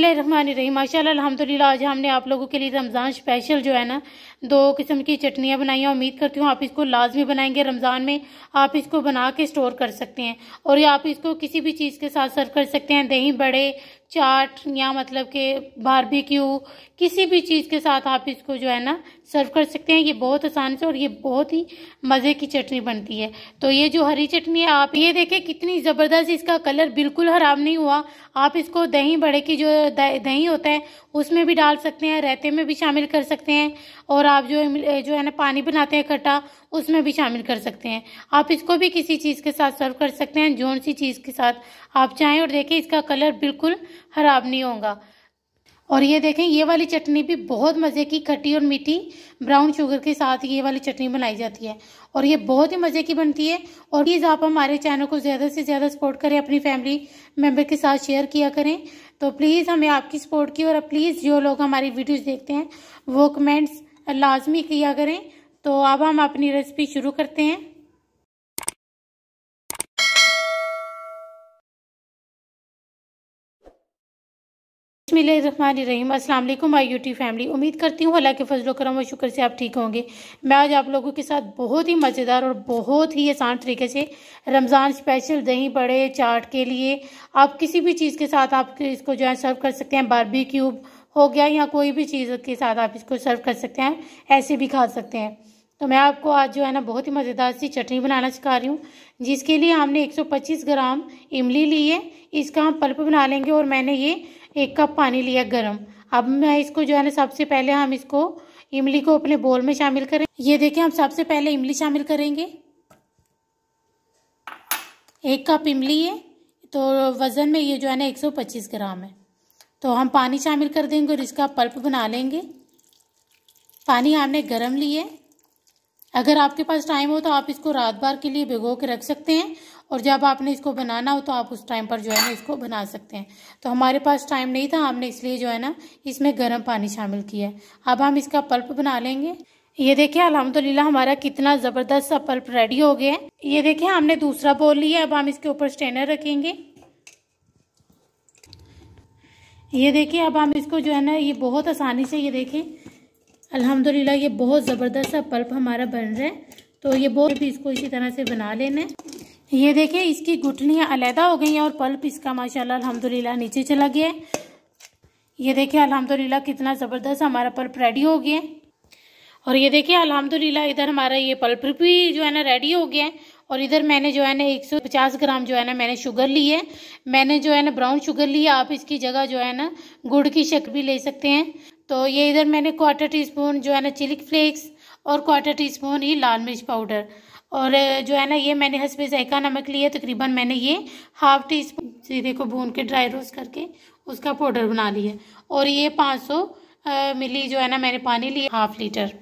रही माशा अलहमदिल्ला आज हमने आप लोगों के लिए रमज़ान स्पेशल जो है ना दो किस्म की चटनियाँ बनाई हैं उम्मीद करती हूँ आप इसको लाजमी बनाएंगे रमज़ान में आप इसको बना के स्टोर कर सकते हैं और या आप इसको किसी भी चीज़ के साथ सर्व कर सकते हैं दही बड़े चाट या मतलब के बारबेक्यू किसी भी चीज़ के साथ आप इसको जो है ना सर्व कर सकते हैं ये बहुत आसान से और ये बहुत ही मज़े की चटनी बनती है तो ये जो हरी चटनी है आप ये देखें कितनी ज़बरदस्त इसका कलर बिल्कुल ख़राब नहीं हुआ आप इसको दही बड़े की जो दही होता है उसमें भी डाल सकते हैं रहते में भी शामिल कर सकते हैं और आप जो जो है ना पानी बनाते हैं खट्टा उसमें भी शामिल कर सकते हैं आप इसको भी किसी चीज़ के साथ सर्व कर सकते हैं जौन सी चीज़ के साथ आप चाहें और देखें इसका कलर बिल्कुल ख़राब नहीं होगा और ये देखें ये वाली चटनी भी बहुत मज़े की खट्टी और मीठी ब्राउन शुगर के साथ ये वाली चटनी बनाई जाती है और ये बहुत ही मज़े की बनती है और प्लीज़ आप हमारे चैनल को ज़्यादा से ज़्यादा सपोर्ट करें अपनी फैमिली मेम्बर के साथ शेयर किया करें तो प्लीज़ हमें आपकी सपोर्ट की और प्लीज़ जो लोग हमारी वीडियोज़ देखते हैं वो कमेंट्स लाजमी किया करें तो अब हम अपनी रेसिपी शुरू करते हैं बसमिलीम अल्लाम माई यूट्यूब फैमिली उम्मीद करती हूँ अल्लाह के फजल करम और शुक्र से आप ठीक होंगे मैं आज आप लोगों के साथ बहुत ही मज़ेदार और बहुत ही आसान तरीके से रमज़ान स्पेशल दही बड़े चाट के लिए आप किसी भी चीज़ के साथ आप इसको जो है सर्व कर सकते हैं बारबी क्यूब हो गया या कोई भी चीज़ के साथ आप इसको सर्व कर सकते हैं ऐसे भी खा सकते हैं तो मैं आपको आज जो है ना बहुत ही मज़ेदार सी चटनी बनाना सिखा रही हूँ जिसके लिए हमने 125 ग्राम इमली ली है इसका हम पल्प बना लेंगे और मैंने ये एक कप पानी लिया गर्म अब मैं इसको जो है ना सबसे पहले हम इसको इमली को अपने बोल में शामिल करें ये देखिए हम सबसे पहले इमली शामिल करेंगे एक कप इमली है तो वज़न में ये जो है ना एक सौ पच्चीस ग्राम है तो हम पानी शामिल कर देंगे और इसका पल्प बना लेंगे पानी हमने गर्म लिए अगर आपके पास टाइम हो तो आप इसको रात भर के लिए भिगो के रख सकते हैं और जब आपने इसको बनाना हो तो आप उस टाइम पर जो है ना इसको बना सकते हैं तो हमारे पास टाइम नहीं था हमने इसलिए जो है ना इसमें गर्म पानी शामिल किया है अब हम इसका पल्प बना लेंगे ये देखिए अलहमदुलिल्लाह हमारा कितना ज़बरदस्त सा पल्प रेडी हो गया है ये देखिए हमने दूसरा बोल लिया अब हम इसके ऊपर स्टेनर रखेंगे ये देखिए अब हम इसको जो है ना ये बहुत आसानी से ये देखिए अल्हम्दुलिल्लाह ये बहुत ज़बरदस्त सा पल्प हमारा बन रहा है तो ये बहुत भी इसको इसी तरह से बना लेना है ये देखिए इसकी गुठलियाँ अलहदा हो गई हैं और पल्प इसका माशाल्लाह अल्हम्दुलिल्लाह नीचे चला गया है ये देखिए अल्हम्दुलिल्लाह कितना ज़बरदस्त हमारा पल्प रेडी हो गया है और ये देखिए अल्हम्दुलिल्लाह इधर हमारा ये पल्प भी जो है ना रेडी हो गया है और इधर मैंने जो है ना पचास ग्राम जो है ना मैंने शुगर ली है मैंने जो है ना ब्राउन शुगर ली है आप इसकी जगह जो है ना गुड़ की शक भी ले सकते हैं तो ये इधर मैंने क्वार्टर टी स्पून जो है ना चिली फ्लेक्स और क्वार्टर टी स्पून ही लाल मिर्च पाउडर और जो है ना ये मैंने हंसबे जायका नमक लिया तकरीबन मैंने ये हाफ टी स्पून जीरे को भून के ड्राई रोस्ट करके उसका पाउडर बना लिया और ये पाँच सौ मिली जो है ना मैंने पानी लिया हाफ लीटर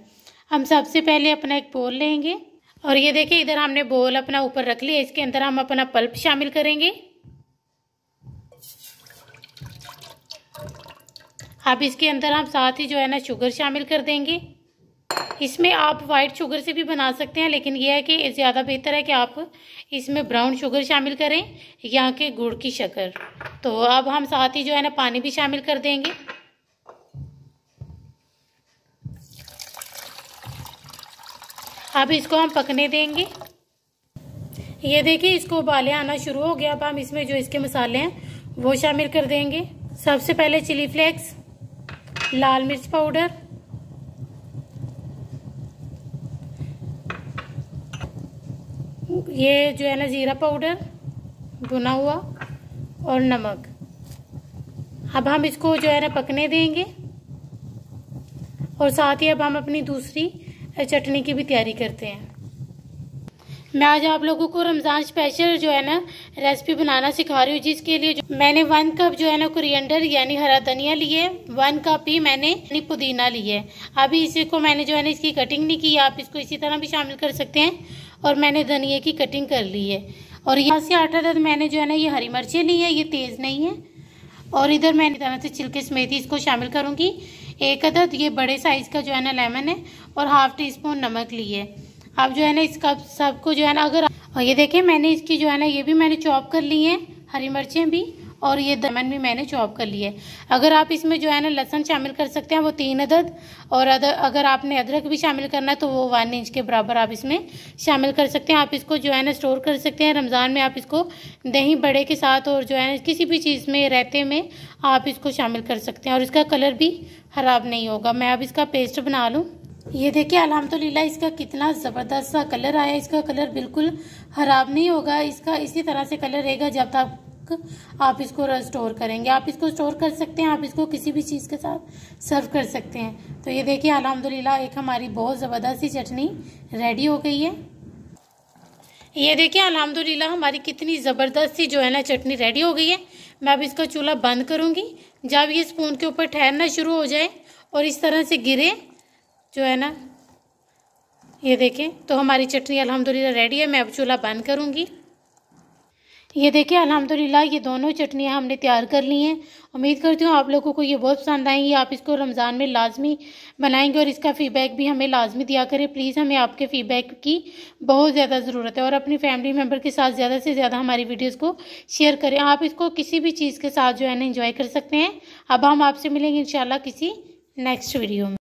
हम सबसे पहले अपना एक बोल लेंगे और ये देखिए इधर हमने बोल अपना ऊपर रख लिया इसके अंदर हम अपना पल्प शामिल करेंगे अब इसके अंदर हम साथ ही जो है ना शुगर शामिल कर देंगे इसमें आप वाइट शुगर से भी बना सकते हैं लेकिन यह है कि ज़्यादा बेहतर है कि आप इसमें ब्राउन शुगर शामिल करें या कि गुड़ की शक्कर तो अब हम साथ ही जो है ना पानी भी शामिल कर देंगे अब इसको हम पकने देंगे ये देखिए इसको उबाले आना शुरू हो गया अब हम इसमें जो इसके मसाले हैं वो शामिल कर देंगे सबसे पहले चिली फ्लेक्स लाल मिर्च पाउडर ये जो है ना ज़ीरा पाउडर भुना हुआ और नमक अब हम इसको जो है ना पकने देंगे और साथ ही अब हम अपनी दूसरी चटनी की भी तैयारी करते हैं मैं आज आप लोगों को रमज़ान स्पेशल जो है ना रेसिपी बनाना सिखा रही हूँ जिसके लिए मैंने वन कप जो है ना कुरियंडर यानी हरा धनिया लिए वन कप ही मैंने पुदीना लिए अभी इसी को मैंने जो है ना इसकी कटिंग नहीं की आप इसको इसी तरह भी शामिल कर सकते हैं और मैंने धनिए की कटिंग कर ली है और यहाँ से आटा था मैंने जो है ना ये हरी मिर्चें ली है ये तेज़ नहीं है और इधर मैंने तरह से छिलके समेत इसको शामिल करूँगी एक अदद ये बड़े साइज़ का जो है ना लेमन है और हाफ टी स्पून नमक ली है अब जो है ना इसका सबको जो है ना अगर और ये देखें मैंने इसकी जो है ना ये भी मैंने चॉप कर ली है हरी मिर्चें भी और ये दमन भी मैंने चॉप कर लिया है अगर आप इसमें जो है ना लहसन शामिल कर सकते हैं वो तीन अदद और अदर अगर आपने अदरक भी शामिल करना है तो वो वन इंच के बराबर आप इसमें शामिल कर सकते हैं आप इसको जो है ना स्टोर कर सकते हैं रमज़ान में आप इसको दही बड़े के साथ और जो है ना किसी भी चीज़ में रहते में आप इसको शामिल कर सकते हैं और इसका कलर भी ख़राब नहीं होगा मैं अब इसका पेस्ट बना लूँ ये देखिए अलहमदिल्ला इसका कितना ज़बरदस्त सा कलर आया इसका कलर बिल्कुल ख़राब नहीं होगा इसका इसी तरह से कलर रहेगा जब तक आप इसको स्टोर करेंगे आप इसको स्टोर कर सकते हैं आप इसको किसी भी चीज़ के साथ सर्व कर सकते हैं तो ये देखिए अलहमदिल्ला एक हमारी बहुत ज़बरदस्त सी चटनी रेडी हो गई है ये देखिए अलहमदिल्ला हमारी कितनी ज़बरदस्त सी जो है ना चटनी रेडी हो गई है मैं अब इसका चूल्हा बंद करूँगी जब ये स्पून के ऊपर ठहरना शुरू हो जाए और इस तरह से गिरे जो है ना ये देखें तो हमारी चटनी अलहमदिल्ला रेडी है मैं अब चूल्हा बंद करूँगी ये देखिए अलहमदिल्ला ये दोनों चटनियाँ हमने तैयार कर ली हैं उम्मीद करती हूँ आप लोगों को ये बहुत पसंद आएंगी आप इसको रमज़ान में लाजमी बनाएंगे और इसका फ़ीडबैक भी हमें लाजमी दिया करें प्लीज़ हमें आपके फ़ीडबैक की बहुत ज़्यादा ज़रूरत है और अपनी फैमिली मेम्बर के साथ ज़्यादा से ज़्यादा हमारी वीडियोज़ को शेयर करें आप इसको किसी भी चीज़ के साथ जो है ना इन्जॉय कर सकते हैं अब हम आपसे मिलेंगे इन किसी नेक्स्ट वीडियो में